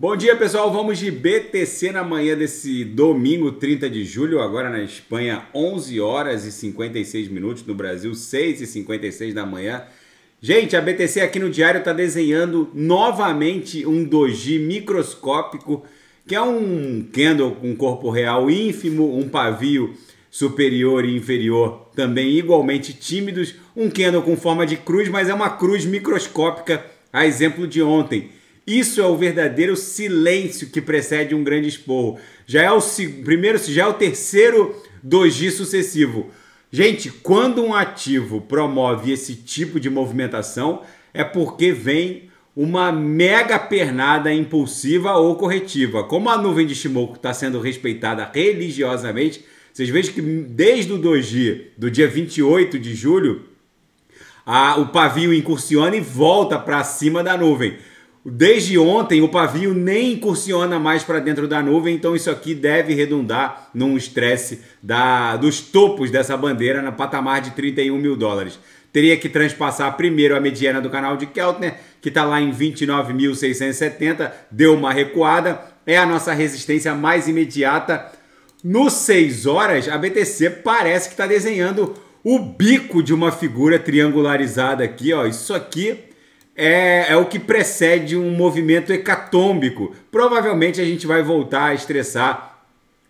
Bom dia, pessoal. Vamos de BTC na manhã desse domingo, 30 de julho, agora na Espanha, 11 horas e 56 minutos, no Brasil, 6 e 56 da manhã. Gente, a BTC aqui no diário está desenhando novamente um doji microscópico, que é um candle com um corpo real ínfimo, um pavio superior e inferior também igualmente tímidos, um candle com forma de cruz, mas é uma cruz microscópica, a exemplo de ontem. Isso é o verdadeiro silêncio que precede um grande esporro. Já é o primeiro, já é o terceiro doji sucessivo. Gente, quando um ativo promove esse tipo de movimentação, é porque vem uma mega pernada impulsiva ou corretiva. Como a nuvem de Shimoku está sendo respeitada religiosamente, vocês veem que desde o doji do dia 28 de julho, a, o pavio incursiona e volta para cima da nuvem. Desde ontem, o pavio nem incursiona mais para dentro da nuvem, então isso aqui deve redundar num estresse dos topos dessa bandeira no patamar de 31 mil dólares. Teria que transpassar primeiro a mediana do canal de Keltner, que está lá em 29.670, deu uma recuada, é a nossa resistência mais imediata. No 6 horas, a BTC parece que está desenhando o bico de uma figura triangularizada aqui, ó. Isso aqui é, é o que precede um movimento hecatômbico. Provavelmente a gente vai voltar a estressar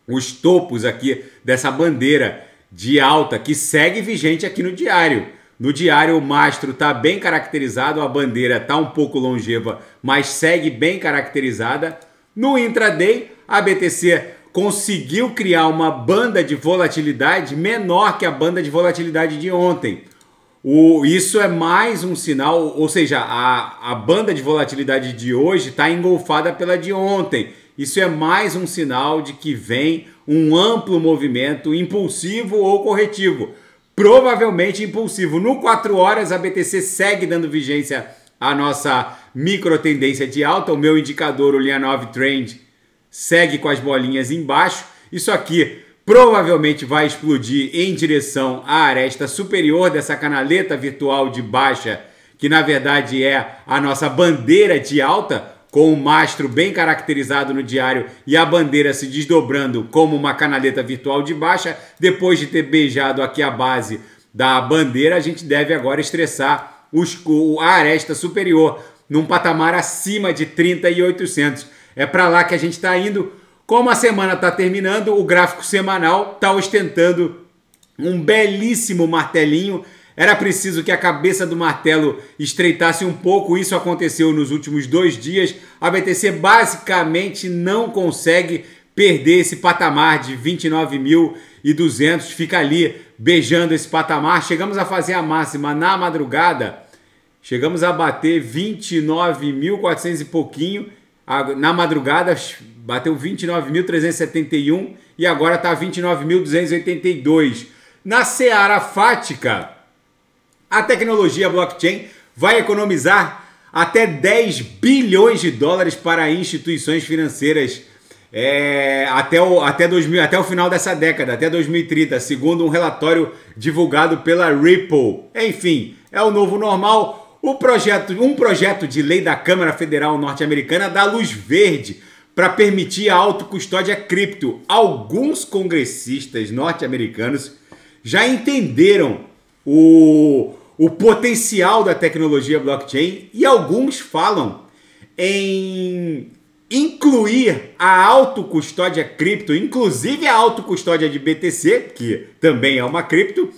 os topos aqui dessa bandeira de alta que segue vigente aqui no diário. No diário, o mastro está bem caracterizado, a bandeira está um pouco longeva, mas segue bem caracterizada. No intraday, a BTC conseguiu criar uma banda de volatilidade menor que a banda de volatilidade de ontem. O, isso é mais um sinal, ou seja, a, a banda de volatilidade de hoje está engolfada pela de ontem. Isso é mais um sinal de que vem um amplo movimento impulsivo ou corretivo. Provavelmente impulsivo. No 4 horas, a BTC segue dando vigência à nossa micro tendência de alta. O meu indicador, o Linha 9 Trend, segue com as bolinhas embaixo. Isso aqui provavelmente vai explodir em direção à aresta superior dessa canaleta virtual de baixa, que na verdade é a nossa bandeira de alta, com o um mastro bem caracterizado no diário e a bandeira se desdobrando como uma canaleta virtual de baixa, depois de ter beijado aqui a base da bandeira, a gente deve agora estressar os, a aresta superior num patamar acima de 3.800. É para lá que a gente está indo como a semana está terminando, o gráfico semanal está ostentando um belíssimo martelinho. Era preciso que a cabeça do martelo estreitasse um pouco, isso aconteceu nos últimos dois dias. A BTC basicamente não consegue perder esse patamar de 29.200, fica ali beijando esse patamar. Chegamos a fazer a máxima na madrugada, chegamos a bater 29.400 e pouquinho na madrugada bateu 29.371 e agora está 29.282. Na seara fática, a tecnologia blockchain vai economizar até 10 bilhões de dólares para instituições financeiras é, até, o, até, 2000, até o final dessa década, até 2030, segundo um relatório divulgado pela Ripple. Enfim, é o novo normal. O projeto, um projeto de lei da Câmara Federal norte-americana dá luz verde para permitir a autocustódia cripto. Alguns congressistas norte-americanos já entenderam o, o potencial da tecnologia blockchain e alguns falam em incluir a autocustódia cripto, inclusive a autocustódia de BTC, que também é uma cripto,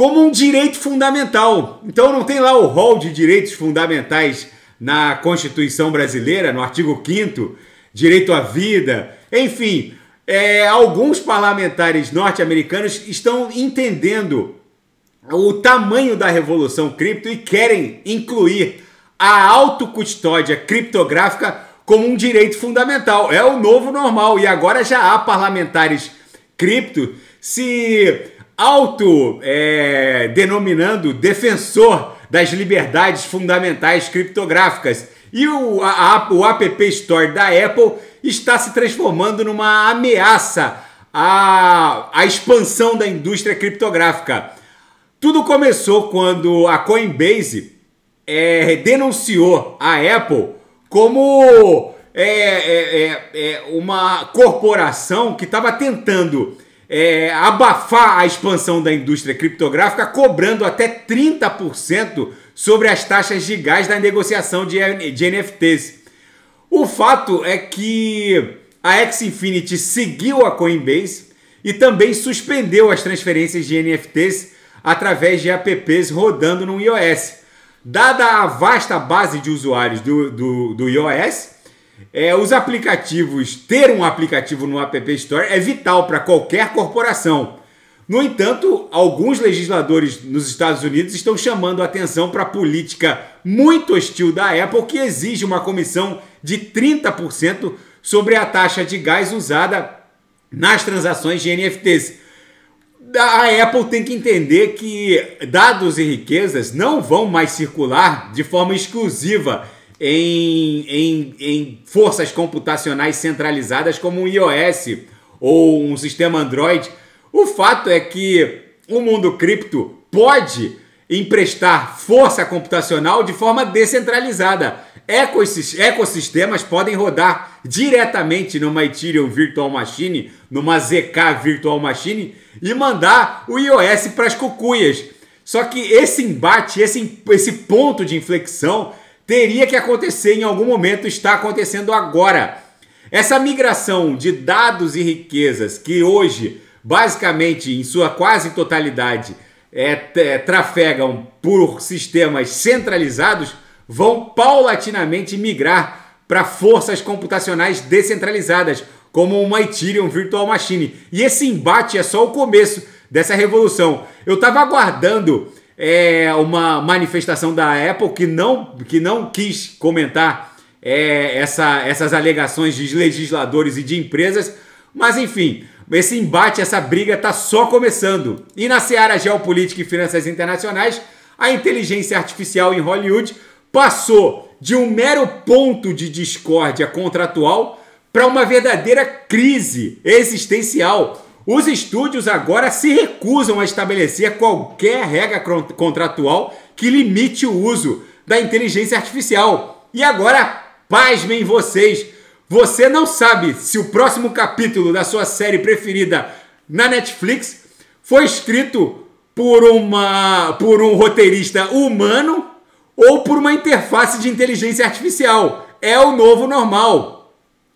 como um direito fundamental. Então não tem lá o rol de direitos fundamentais na Constituição brasileira, no artigo 5 direito à vida, enfim, é, alguns parlamentares norte-americanos estão entendendo o tamanho da revolução cripto e querem incluir a autocustódia criptográfica como um direito fundamental. É o novo normal e agora já há parlamentares cripto se auto é, denominando defensor das liberdades fundamentais criptográficas. E o, a, o App Store da Apple está se transformando numa ameaça à, à expansão da indústria criptográfica. Tudo começou quando a Coinbase é, denunciou a Apple como é, é, é, é uma corporação que estava tentando é, abafar a expansão da indústria criptográfica, cobrando até 30% sobre as taxas de gás da negociação de, de NFTs. O fato é que a X-Infinity seguiu a Coinbase e também suspendeu as transferências de NFTs através de apps rodando no iOS. Dada a vasta base de usuários do, do, do iOS, é, os aplicativos, ter um aplicativo no App Store é vital para qualquer corporação. No entanto, alguns legisladores nos Estados Unidos estão chamando a atenção para a política muito hostil da Apple, que exige uma comissão de 30% sobre a taxa de gás usada nas transações de NFTs. A Apple tem que entender que dados e riquezas não vão mais circular de forma exclusiva em, em, em forças computacionais centralizadas como um iOS ou um sistema Android. O fato é que o mundo cripto pode emprestar força computacional de forma descentralizada. Ecosistemas podem rodar diretamente numa Ethereum Virtual Machine, numa ZK Virtual Machine e mandar o iOS para as cucuias. Só que esse embate, esse, esse ponto de inflexão teria que acontecer em algum momento, está acontecendo agora. Essa migração de dados e riquezas que hoje, basicamente, em sua quase totalidade, é, é, trafegam por sistemas centralizados, vão paulatinamente migrar para forças computacionais descentralizadas, como uma Ethereum Virtual Machine. E esse embate é só o começo dessa revolução. Eu estava aguardando é, uma manifestação da Apple que não, que não quis comentar é, essa, essas alegações de legisladores e de empresas. Mas enfim, esse embate, essa briga está só começando. E na seara geopolítica e finanças internacionais, a inteligência artificial em Hollywood passou de um mero ponto de discórdia contratual para uma verdadeira crise existencial os estúdios agora se recusam a estabelecer qualquer regra contratual que limite o uso da inteligência artificial. E agora, pasmem vocês, você não sabe se o próximo capítulo da sua série preferida na Netflix foi escrito por uma por um roteirista humano ou por uma interface de inteligência artificial. É o novo normal.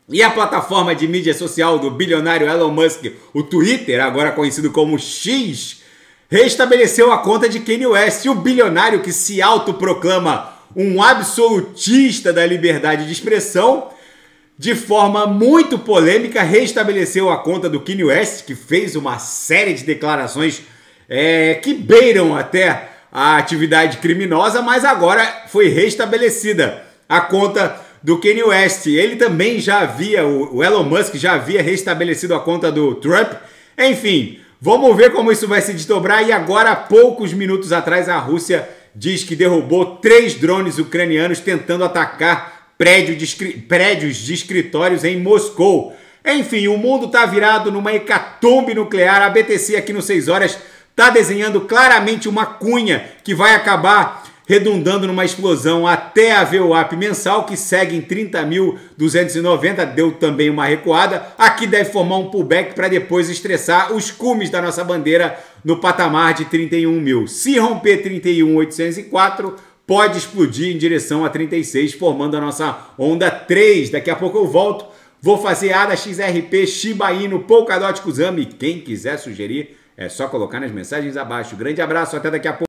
E a plataforma de mídia social do bilionário Elon Musk, o Twitter, agora conhecido como X, restabeleceu a conta de Kanye West, o bilionário que se autoproclama um absolutista da liberdade de expressão, de forma muito polêmica, restabeleceu a conta do Kanye West, que fez uma série de declarações é, que beiram até a atividade criminosa, mas agora foi restabelecida a conta do Kanye West. Ele também já havia, o Elon Musk já havia restabelecido a conta do Trump. Enfim, vamos ver como isso vai se desdobrar. E agora, há poucos minutos atrás, a Rússia diz que derrubou três drones ucranianos tentando atacar prédio de prédios de escritórios em Moscou. Enfim, o mundo está virado numa hecatombe nuclear. A BTC aqui no 6 Horas está desenhando claramente uma cunha que vai acabar redundando numa explosão até a VWAP mensal, que segue em 30.290, deu também uma recuada. Aqui deve formar um pullback para depois estressar os cumes da nossa bandeira no patamar de 31 mil. Se romper 31.804, pode explodir em direção a 36, formando a nossa onda 3. Daqui a pouco eu volto. Vou fazer ADA XRP, Shiba Inu, Polkadot Kuzami. Quem quiser sugerir, é só colocar nas mensagens abaixo. Grande abraço, até daqui a pouco.